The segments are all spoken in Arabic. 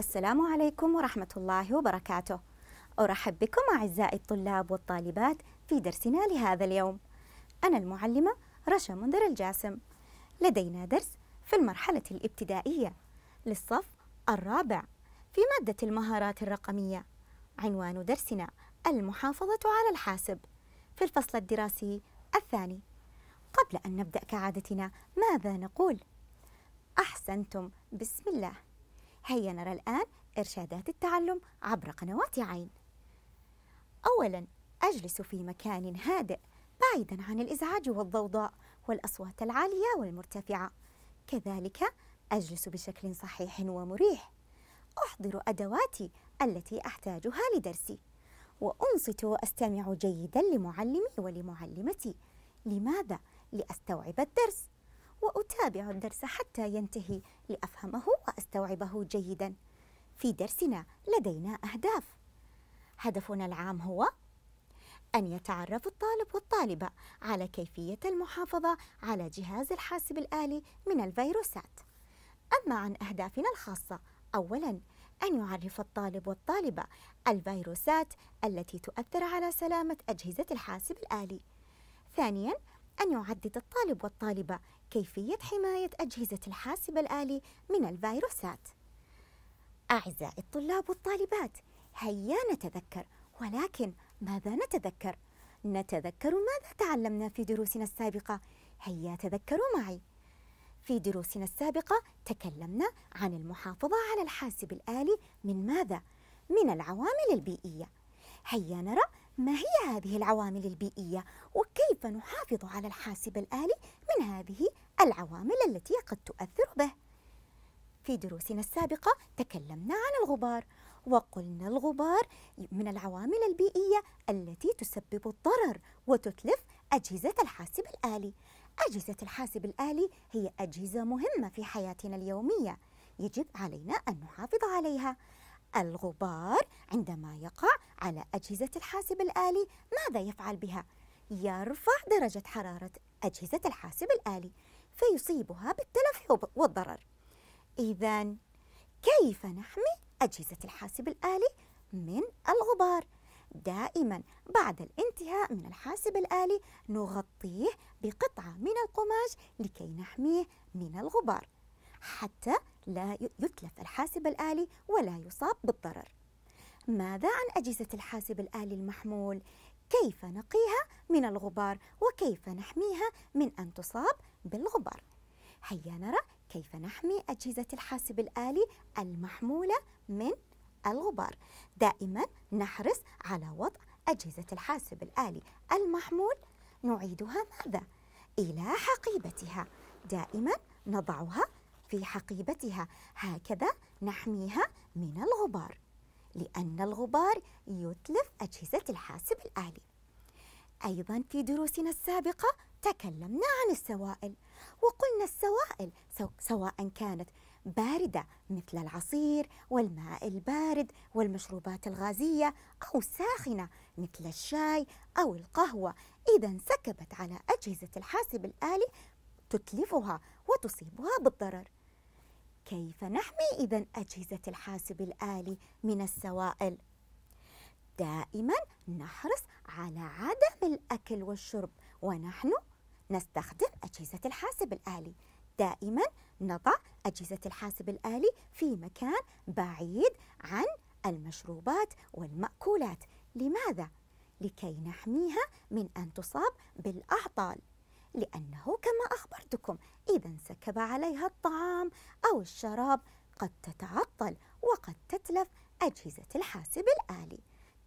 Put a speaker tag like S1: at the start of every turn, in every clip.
S1: السلام عليكم ورحمة الله وبركاته أرحب بكم أعزائي الطلاب والطالبات في درسنا لهذا اليوم أنا المعلمة رشا منذر الجاسم لدينا درس في المرحلة الابتدائية للصف الرابع في مادة المهارات الرقمية عنوان درسنا المحافظة على الحاسب في الفصل الدراسي الثاني قبل أن نبدأ كعادتنا ماذا نقول؟ أحسنتم بسم الله هيا نرى الآن إرشادات التعلم عبر قنوات عين أولا أجلس في مكان هادئ بعيدا عن الإزعاج والضوضاء والأصوات العالية والمرتفعة كذلك أجلس بشكل صحيح ومريح أحضر أدواتي التي أحتاجها لدرسي وأنصت وأستمع جيدا لمعلمي ولمعلمتي لماذا؟ لأستوعب الدرس وأتابع الدرس حتى ينتهي لأفهمه وأستوعبه جيدا في درسنا لدينا أهداف هدفنا العام هو أن يتعرف الطالب والطالبة على كيفية المحافظة على جهاز الحاسب الآلي من الفيروسات أما عن أهدافنا الخاصة أولاً أن يعرف الطالب والطالبة الفيروسات التي تؤثر على سلامة أجهزة الحاسب الآلي ثانياً أن يعدد الطالب والطالبة كيفية حماية أجهزة الحاسب الآلي من الفيروسات. أعزائي الطلاب والطالبات، هيا نتذكر، ولكن ماذا نتذكر؟ نتذكر ماذا تعلمنا في دروسنا السابقة، هيا تذكروا معي. في دروسنا السابقة تكلمنا عن المحافظة على الحاسب الآلي من ماذا؟ من العوامل البيئية. هيا نرى ما هي هذه العوامل البيئية وكيف نحافظ على الحاسب الآلي من هذه العوامل التي قد تؤثر به في دروسنا السابقة تكلمنا عن الغبار وقلنا الغبار من العوامل البيئية التي تسبب الضرر وتتلف أجهزة الحاسب الآلي أجهزة الحاسب الآلي هي أجهزة مهمة في حياتنا اليومية يجب علينا أن نحافظ عليها الغبار عندما يقع على أجهزة الحاسب الآلي ماذا يفعل بها؟ يرفع درجة حرارة أجهزة الحاسب الآلي فيصيبها بالتلف والضرر إذا كيف نحمي أجهزة الحاسب الآلي من الغبار؟ دائما بعد الانتهاء من الحاسب الآلي نغطيه بقطعة من القماش لكي نحميه من الغبار حتى لا يتلف الحاسب الآلي ولا يصاب بالضرر ماذا عن أجهزة الحاسب الآلي المحمول؟ كيف نقيها من الغبار وكيف نحميها من أن تصاب بالغبار هيا نرى كيف نحمي أجهزة الحاسب الآلي المحمولة من الغبار دائما نحرص على وضع أجهزة الحاسب الآلي المحمول نعيدها ماذا؟ إلى حقيبتها دائما نضعها في حقيبتها هكذا نحميها من الغبار لأن الغبار يتلف أجهزة الحاسب الآلي أيضا في دروسنا السابقة تكلمنا عن السوائل وقلنا السوائل سواء كانت باردة مثل العصير والماء البارد والمشروبات الغازية أو ساخنة مثل الشاي أو القهوة إذا انسكبت على أجهزة الحاسب الآلي تتلفها وتصيبها بالضرر كيف نحمي إذا أجهزة الحاسب الآلي من السوائل؟ دائما نحرص على عدم الأكل والشرب ونحن نستخدم أجهزة الحاسب الآلي دائما نضع أجهزة الحاسب الآلي في مكان بعيد عن المشروبات والمأكولات لماذا؟ لكي نحميها من أن تصاب بالأعطال لأنه كما أخبرتكم إذا انسكب عليها الطعام أو الشراب قد تتعطل وقد تتلف أجهزة الحاسب الآلي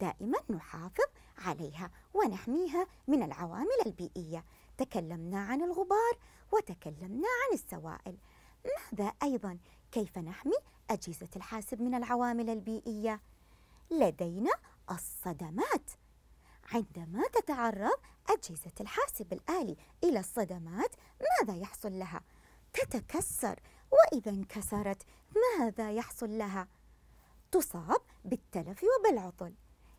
S1: دائما نحافظ عليها ونحميها من العوامل البيئية تكلمنا عن الغبار وتكلمنا عن السوائل ماذا أيضا كيف نحمي أجهزة الحاسب من العوامل البيئية؟ لدينا الصدمات عندما تتعرض أجهزة الحاسب الآلي إلى الصدمات ماذا يحصل لها؟ تتكسر وإذا انكسرت ماذا يحصل لها؟ تصاب بالتلف وبالعطل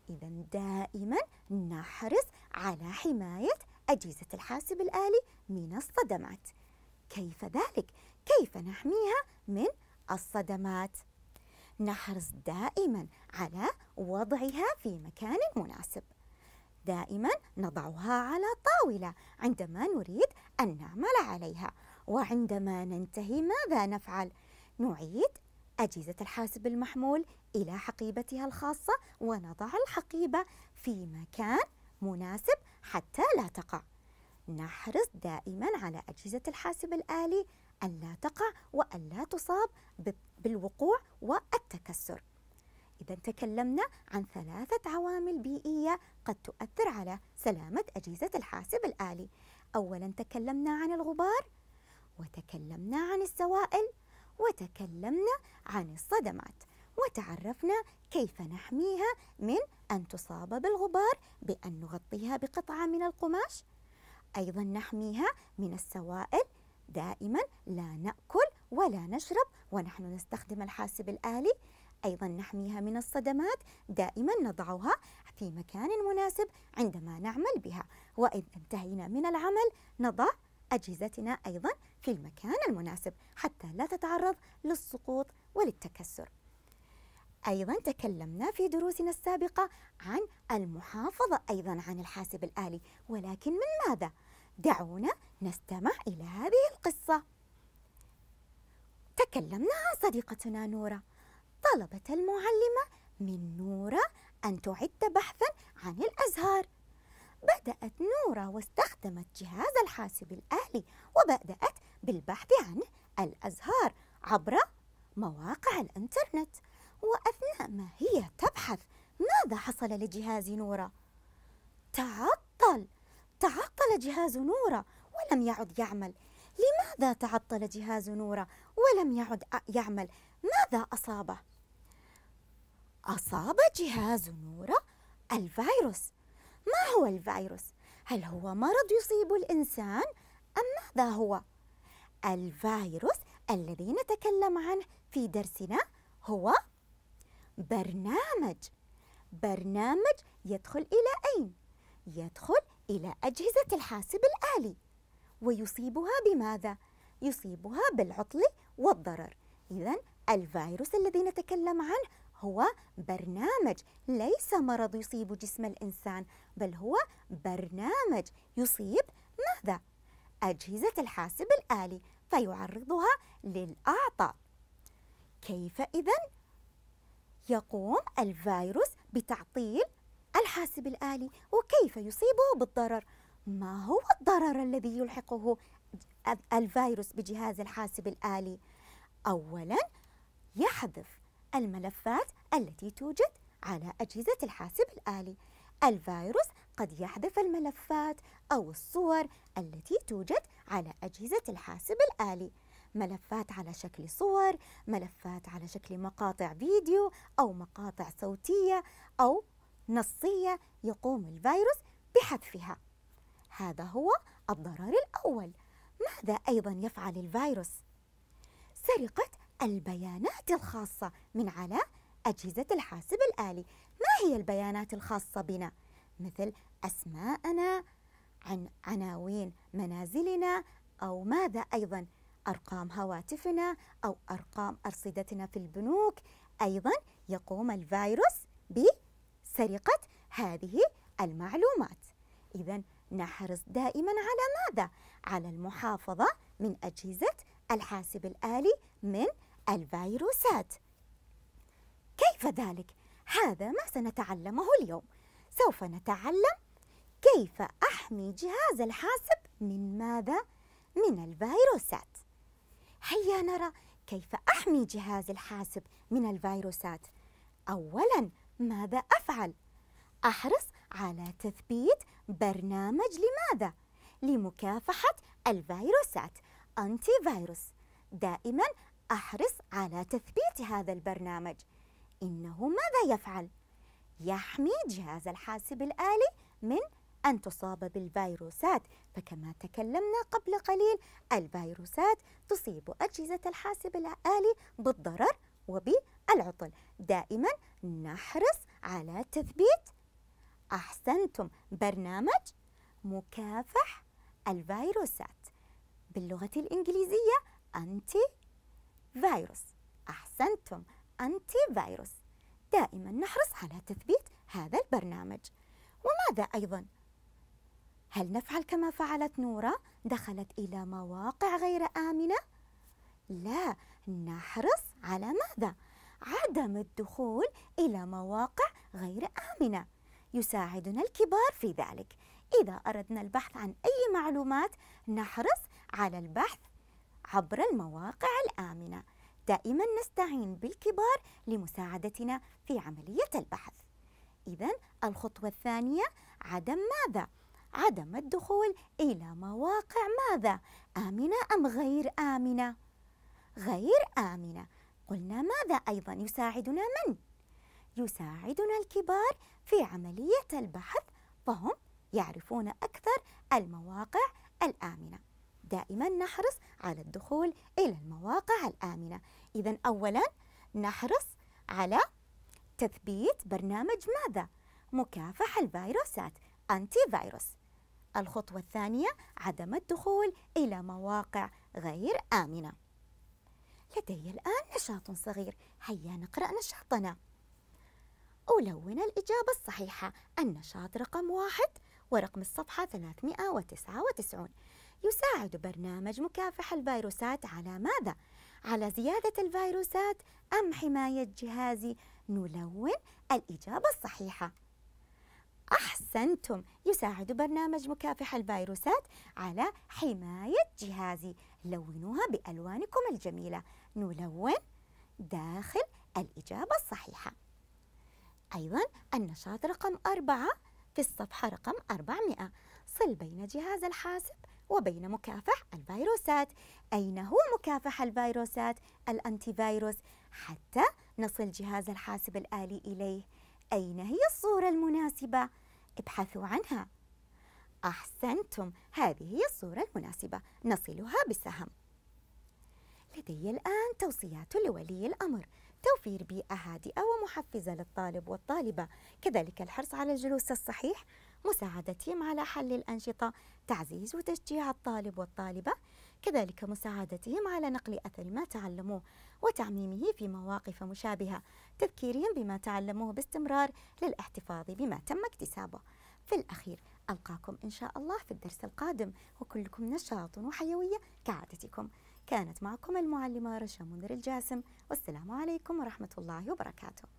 S1: إذا دائما نحرص على حماية أجهزة الحاسب الآلي من الصدمات كيف ذلك؟ كيف نحميها من الصدمات؟ نحرص دائما على وضعها في مكان مناسب دائما نضعها على طاولة عندما نريد أن نعمل عليها وعندما ننتهي ماذا نفعل؟ نعيد أجهزة الحاسب المحمول إلى حقيبتها الخاصة ونضع الحقيبة في مكان مناسب حتى لا تقع نحرص دائما على أجهزة الحاسب الآلي ألا تقع وألا تصاب بالوقوع والتكسر إذا تكلمنا عن ثلاثة عوامل بيئية قد تؤثر على سلامة أجهزة الحاسب الآلي أولا تكلمنا عن الغبار وتكلمنا عن السوائل وتكلمنا عن الصدمات وتعرفنا كيف نحميها من أن تصاب بالغبار بأن نغطيها بقطعة من القماش أيضا نحميها من السوائل دائما لا نأكل ولا نشرب ونحن نستخدم الحاسب الآلي أيضا نحميها من الصدمات دائما نضعها في مكان مناسب عندما نعمل بها وإذا انتهينا من العمل نضع أجهزتنا أيضا في المكان المناسب حتى لا تتعرض للسقوط وللتكسر أيضا تكلمنا في دروسنا السابقة عن المحافظة أيضا عن الحاسب الآلي ولكن من ماذا؟ دعونا نستمع إلى هذه القصة تكلمنا عن صديقتنا نورة طلبت المعلمة من نورة أن تعد بحثا عن الأزهار بدأت نورة واستخدمت جهاز الحاسب الآلي وبدأت بالبحث عن الأزهار عبر مواقع الإنترنت وأثناء ما هي تبحث ماذا حصل لجهاز نورة؟ تعطل تعطل جهاز نورة ولم يعد يعمل لماذا تعطل جهاز نورة ولم يعد يعمل؟ ماذا أصابه؟ أصاب جهاز نورة الفيروس ما هو الفيروس؟ هل هو مرض يصيب الإنسان أم ماذا هو؟ الفيروس الذي نتكلم عنه في درسنا هو برنامج برنامج يدخل إلى أين؟ يدخل إلى أجهزة الحاسب الآلي ويصيبها بماذا؟ يصيبها بالعطل والضرر إذا الفيروس الذي نتكلم عنه هو برنامج ليس مرض يصيب جسم الإنسان بل هو برنامج يصيب ماذا؟ أجهزة الحاسب الآلي فيعرضها للأعطاء كيف إذا يقوم الفيروس بتعطيل الحاسب الآلي وكيف يصيبه بالضرر ما هو الضرر الذي يلحقه الفيروس بجهاز الحاسب الآلي؟ أولاً يحذف الملفات التي توجد على أجهزة الحاسب الآلي الفيروس قد يحذف الملفات أو الصور التي توجد على أجهزة الحاسب الآلي ملفات على شكل صور ملفات على شكل مقاطع فيديو أو مقاطع صوتية أو نصية يقوم الفيروس بحذفها هذا هو الضرر الأول ماذا أيضا يفعل الفيروس؟ سرقة البيانات الخاصة من على أجهزة الحاسب الآلي ما هي البيانات الخاصة بنا؟ مثل أسماءنا عن عناوين منازلنا أو ماذا أيضا أرقام هواتفنا أو أرقام أرصدتنا في البنوك أيضا يقوم الفيروس بسرقة هذه المعلومات إذا نحرص دائما على ماذا؟ على المحافظة من أجهزة الحاسب الآلي من الفيروسات كيف ذلك؟ هذا ما سنتعلمه اليوم سوف نتعلم كيف أحمي جهاز الحاسب من ماذا؟ من الفيروسات هيا نرى كيف أحمي جهاز الحاسب من الفيروسات أولاً ماذا أفعل؟ أحرص على تثبيت برنامج لماذا؟ لمكافحة الفيروسات أنتي فيروس دائماً أحرص على تثبيت هذا البرنامج إنه ماذا يفعل؟ يحمي جهاز الحاسب الآلي من أن تصاب بالفيروسات فكما تكلمنا قبل قليل الفيروسات تصيب أجهزة الحاسب الآلي بالضرر وبالعطل دائما نحرص على تثبيت أحسنتم برنامج مكافح الفيروسات باللغة الإنجليزية أنتي فيروس أحسنتم أنتي فيروس دائما نحرص على تثبيت هذا البرنامج وماذا أيضا؟ هل نفعل كما فعلت نورا دخلت إلى مواقع غير آمنة؟ لا نحرص على ماذا؟ عدم الدخول إلى مواقع غير آمنة يساعدنا الكبار في ذلك إذا أردنا البحث عن أي معلومات نحرص على البحث عبر المواقع الآمنة دائما نستعين بالكبار لمساعدتنا في عملية البحث إذا الخطوة الثانية عدم ماذا؟ عدم الدخول إلى مواقع ماذا؟ آمنة أم غير آمنة؟ غير آمنة قلنا ماذا أيضا يساعدنا من؟ يساعدنا الكبار في عملية البحث فهم يعرفون أكثر المواقع الآمنة دائما نحرص على الدخول إلى المواقع الآمنة إذا أولا نحرص على تثبيت برنامج ماذا؟ مكافح الفيروسات أنتي فيروس الخطوة الثانية عدم الدخول إلى مواقع غير آمنة لدي الآن نشاط صغير هيا نقرأ نشاطنا ألون الإجابة الصحيحة النشاط رقم واحد ورقم الصفحة 399 يساعد برنامج مكافح الفيروسات على ماذا؟ على زيادة الفيروسات أم حماية جهازي؟ نلون الإجابة الصحيحة. أحسنتم، يساعد برنامج مكافح الفيروسات على حماية جهازي. لونوها بألوانكم الجميلة. نلون داخل الإجابة الصحيحة. أيضا النشاط رقم أربعة في الصفحة رقم 400 صل بين جهاز الحاسب وبين مكافح الفيروسات أين هو مكافح الفيروسات الأنتي فيروس حتى نصل جهاز الحاسب الآلي إليه أين هي الصورة المناسبة؟ ابحثوا عنها أحسنتم هذه هي الصورة المناسبة نصلها بسهم لدي الآن توصيات لولي الأمر توفير بيئة هادئة ومحفزة للطالب والطالبة كذلك الحرص على الجلوس الصحيح مساعدتهم على حل الأنشطة تعزيز وتشجيع الطالب والطالبة كذلك مساعدتهم على نقل أثر ما تعلموه وتعميمه في مواقف مشابهة تذكيرهم بما تعلموه باستمرار للاحتفاظ بما تم اكتسابه في الأخير ألقاكم إن شاء الله في الدرس القادم وكلكم نشاط وحيوية كعادتكم كانت معكم المعلمة رشا منذر الجاسم والسلام عليكم ورحمة الله وبركاته